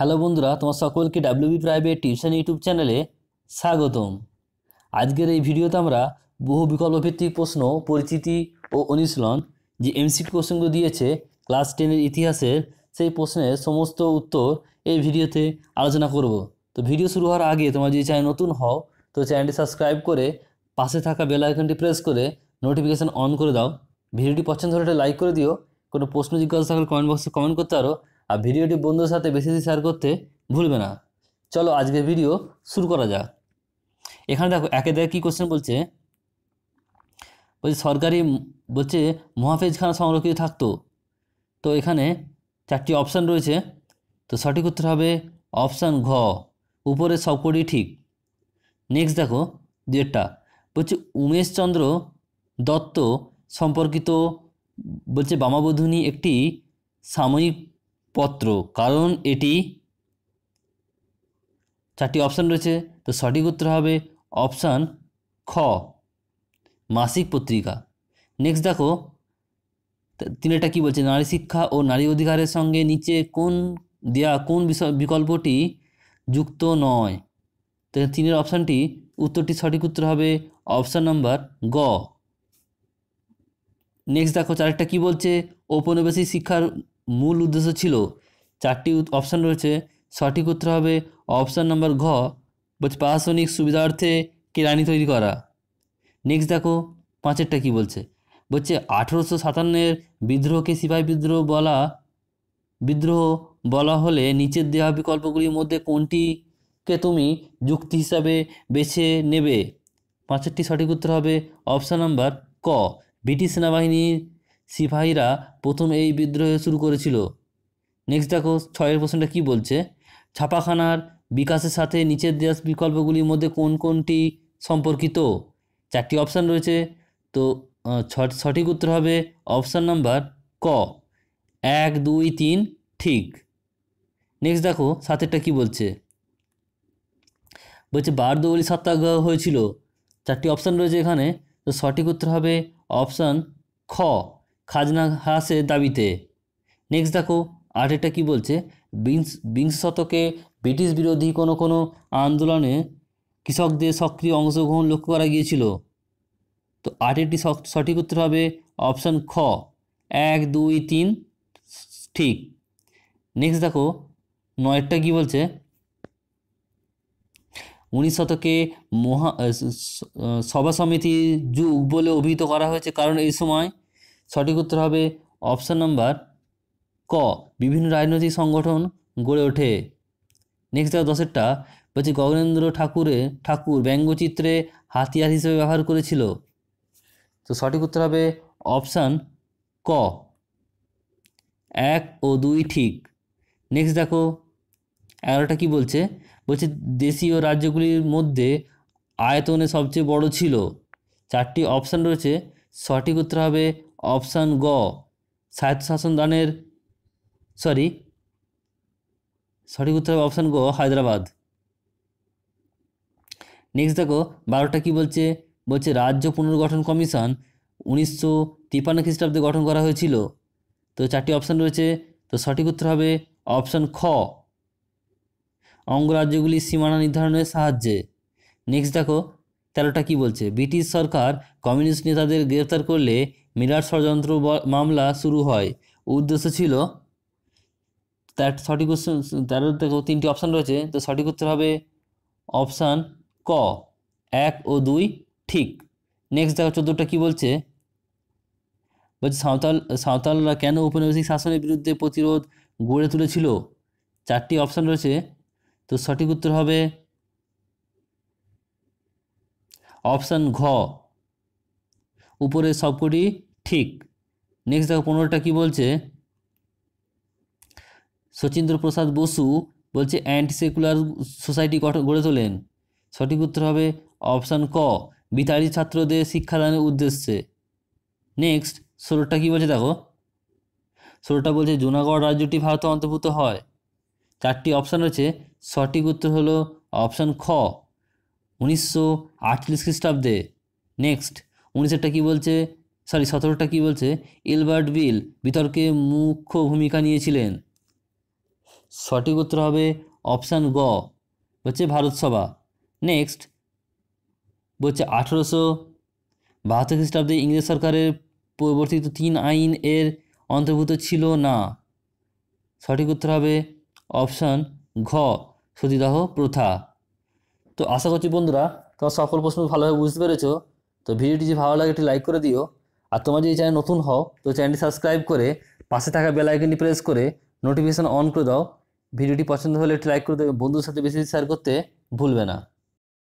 hello বন্ধুরা তোমার সকলকে ডাব্লিউবি প্রাইভেট টিউশন ইউটিউব চ্যানেলে স্বাগতম আজকের এই ভিডিওতে আমরা বহু বিকল্পভিত্তিক প্রশ্ন পরিচিতি ও অনুশীলন যে এমসিপি কোশ্চেনগুলো দিয়েছে ক্লাস টেনের ইতিহাসের সেই প্রশ্নের সমস্ত উত্তর এই ভিডিওতে আলোচনা করব তো ভিডিও শুরু হওয়ার আগে তোমার যদি চ্যানেল নতুন হও তো চ্যানেলটি সাবস্ক্রাইব করে পাশে থাকা বেল আইকনটি প্রেস করে নোটিফিকেশান অন করে দাও ভিডিওটি পছন্দ হলে লাইক করে দিও কোনো প্রশ্ন জিজ্ঞাসা থাকলে কমেন্ট বক্সে কমেন্ট করতে পারো আর ভিডিওটি বন্ধুর সাথে বেশি বেশি শেয়ার করতে ভুলবে না চলো আজকের ভিডিও শুরু করা যাক এখানে দেখো একে দেখে কী কোশ্চেন বলছে বলছে সরকারি বলছে মহাফেজখানা সংরক্ষিত থাকতো তো এখানে চারটি অপশান রয়েছে তো সঠিক উত্তর হবে অপশান ঘ উপরে সবকটি ঠিক নেক্সট দেখো যেটা বলছে উমেশচন্দ্র দত্ত সম্পর্কিত বলছে বামাবধূনী একটি সাময়িক পত্র কারণ এটি চারটি অপশান রয়েছে তো সঠিক উত্তর হবে অপশান খ মাসিক পত্রিকা নেক্সট দেখো তিনি এটা কী বলছে নারী শিক্ষা ও নারী অধিকারের সঙ্গে নিচে কোন দেয়া কোন বিষয় বিকল্পটি যুক্ত নয় তো তিনের অপশানটি উত্তরটি সঠিক উত্তর হবে অপশান নাম্বার গ নেক্সট দেখো চারটা কী বলছে ঔপনিবেশিক শিক্ষার মূল উদ্দেশ্য ছিল চারটি অপশান রয়েছে সঠিক উত্তর হবে অপশান নাম্বার ঘ বলছে প্রশাসনিক সুবিধার্থে কেরানি তৈরি করা নেক্সট দেখো পাঁচেরটা কি বলছে বলছে আঠেরোশো সাতান্নের বিদ্রোহকে সিপাহী বিদ্রোহ বলা বিদ্রোহ বলা হলে নিচের দেওয়া বিকল্পগুলির মধ্যে কোনটিকে তুমি যুক্তি হিসাবে বেছে নেবে পাঁচেরটি সঠিক উত্তর হবে অপশান নাম্বার ক ব্রিটিশ সেনাবাহিনীর সিপাহীরা প্রথম এই বিদ্রোহ শুরু করেছিল নেক্সট দেখো ছয়ের প্রশ্নটা কী বলছে ছাপাখানার বিকাশের সাথে নিচের দেওয়া বিকল্পগুলির মধ্যে কোন কোনটি সম্পর্কিত চারটি অপশান রয়েছে তো সঠিক উত্তর হবে অপশান নাম্বার ক এক দুই তিন ঠিক নেক্সট দেখো সাতেরটা কি বলছে বলছে বারদৌলি সত্যাগ্রহ হয়েছিল চারটি অপশান রয়েছে এখানে তো সঠিক উত্তর হবে অপশান খ খাজনা হ্রাসের দাবিতে নেক্সট দেখো আরেকটা কি বলছে বিংশ বিংশ শতকে ব্রিটিশ বিরোধী কোনো কোনো আন্দোলনে কৃষকদের সক্রিয় অংশগ্রহণ লক্ষ্য করা গিয়েছিল তো আটেরটি সঠিক উত্তর হবে অপশান খ এক দুই তিন ঠিক নেক্সট দেখো নয়েরটা কি বলছে উনিশ শতকে মহা সভা সমিতি যুগ বলে অভিহিত করা হয়েছে কারণ এই সময় সঠিক উত্তর হবে অপশান নম্বর ক বিভিন্ন রাজনৈতিক সংগঠন গড়ে ওঠে নেক্সট দেখো দশেরটা বলছি গগনেন্দ্র ঠাকুরে ঠাকুর ব্যঙ্গচিত্রে হাতিয়ার হিসেবে ব্যবহার করেছিল তো সঠিক উত্তর হবে অপশান ক এক ও দুই ঠিক নেক্সট দেখো এগারোটা কি বলছে বলছে দেশীয় রাজ্যগুলির মধ্যে আয়তনে সবচেয়ে বড় ছিল চারটি অপশান রয়েছে সঠিক উত্তর হবে অপশান গ দানের সরি সঠিক উত্তর হবে অপশান গ হায়দ্রাবাদ নেক্সট দেখো বারোটা কি বলছে বলছে রাজ্য পুনর্গঠন কমিশন উনিশশো তিপ্পান্ন খ্রিস্টাব্দে গঠন করা হয়েছিল তো চারটি অপশান রয়েছে তো সঠিক উত্তর হবে অপশান খ অঙ্গরাজ্যগুলি সীমানা নির্ধারণের সাহায্যে নেক্সট দেখো তেরোটা কি বলছে ব্রিটিশ সরকার কমিউনিস্ট নেতাদের গ্রেফতার করলে মিরাট ষড়যন্ত্র মামলা শুরু হয় উদ্দেশ্য ছিল তার সঠিক উত্তর তেরো তিনটি অপশান রয়েছে তো সঠিক উত্তর হবে অপশান ক এক ও দুই ঠিক নেক্সট দেখো চোদ্দোটা কি বলছে বলছে সাঁওতাল সাঁওতালরা কেন ঔপনিবেশিক শাসনের বিরুদ্ধে প্রতিরোধ গড়ে তুলেছিল চারটি অপশান রয়েছে তো সঠিক উত্তর হবে অপশান ঘ উপরে সবকটি ঠিক নেক্সট দেখো পনেরোটা কী বলছে শচীন্দ্র প্রসাদ বসু বলছে অ্যান্টি সেকুলার সোসাইটি গড়ে তোলেন সঠিক উত্তর হবে অপশান ক বিতাড়িত ছাত্রদের শিক্ষাদানের উদ্দেশ্যে নেক্সট ষোলোটা কী বলছে দেখো ষোলোটা বলছে জুনাগড় রাজ্যটি ভারতে অন্তর্ভুক্ত হয় চারটি অপশান রয়েছে সঠিক উত্তর হলো অপশান খ উনিশশো আটচল্লিশ খ্রিস্টাব্দে নেক্সট উনিশেরটা কী বলছে সরি সতেরোটা কী বলছে এলবার্ট বিল বিতর্কে মুখ্য ভূমিকা নিয়েছিলেন সঠিক উত্তর হবে অপশান গ হচ্ছে ভারতসভা নেক্সট বলছে আঠেরোশো বাহাত্তর খ্রিস্টাব্দে ইংরেজ সরকারের পরিবর্তিত তিন আইন এর অন্তর্ভুক্ত ছিল না সঠিক উত্তর হবে অপশান ঘ সতীদাহ প্রথা তো আশা করছি বন্ধুরা তোমার সকল প্রশ্ন ভালোভাবে বুঝতে পেরেছো তো ভিডিওটি যদি ভালো লাগে একটি লাইক করে দিও আর তোমার যদি চ্যানেল নতুন হও তো চ্যানেলটি সাবস্ক্রাইব করে পাশে থাকা বেল আইকনটি প্রেস করে নোটিফিকেশান অন করে দাও ভিডিওটি পছন্দ হলে একটি লাইক করে দেবে বন্ধুর সাথে বেশি শেয়ার করতে ভুলবে না